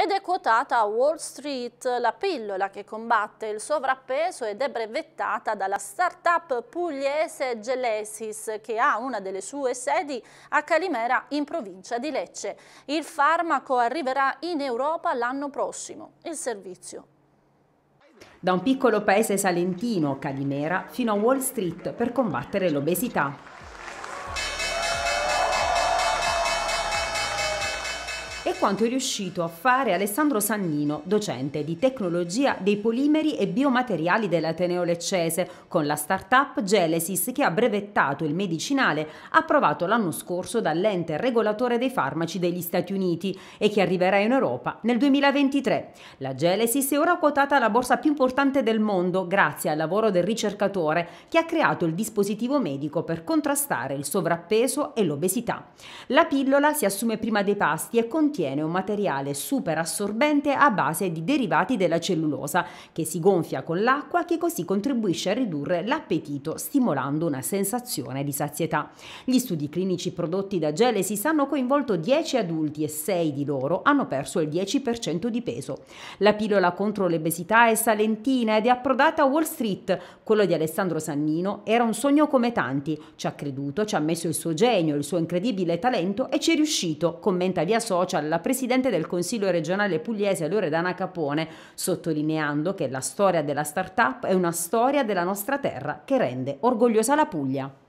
ed è quotata a Wall Street, la pillola che combatte il sovrappeso ed è brevettata dalla start-up pugliese Gelesis che ha una delle sue sedi a Calimera in provincia di Lecce. Il farmaco arriverà in Europa l'anno prossimo. Il servizio da un piccolo paese salentino, Calimera, fino a Wall Street per combattere l'obesità. è quanto è riuscito a fare Alessandro Sannino, docente di tecnologia dei polimeri e biomateriali dell'Ateneo Leccese, con la startup up Gelesis che ha brevettato il medicinale approvato l'anno scorso dall'ente regolatore dei farmaci degli Stati Uniti e che arriverà in Europa nel 2023. La Gelesis è ora quotata alla borsa più importante del mondo grazie al lavoro del ricercatore che ha creato il dispositivo medico per contrastare il sovrappeso e l'obesità. La pillola si assume prima dei pasti e continua contiene un materiale super assorbente a base di derivati della cellulosa che si gonfia con l'acqua che così contribuisce a ridurre l'appetito stimolando una sensazione di sazietà. Gli studi clinici prodotti da Gelesis hanno coinvolto 10 adulti e 6 di loro hanno perso il 10% di peso. La pillola contro l'obesità è salentina ed è approdata a Wall Street. Quello di Alessandro Sannino era un sogno come tanti. Ci ha creduto, ci ha messo il suo genio, il suo incredibile talento e ci è riuscito, commenta via social la presidente del Consiglio regionale pugliese Loredana Capone, sottolineando che la storia della start-up è una storia della nostra terra che rende orgogliosa la Puglia.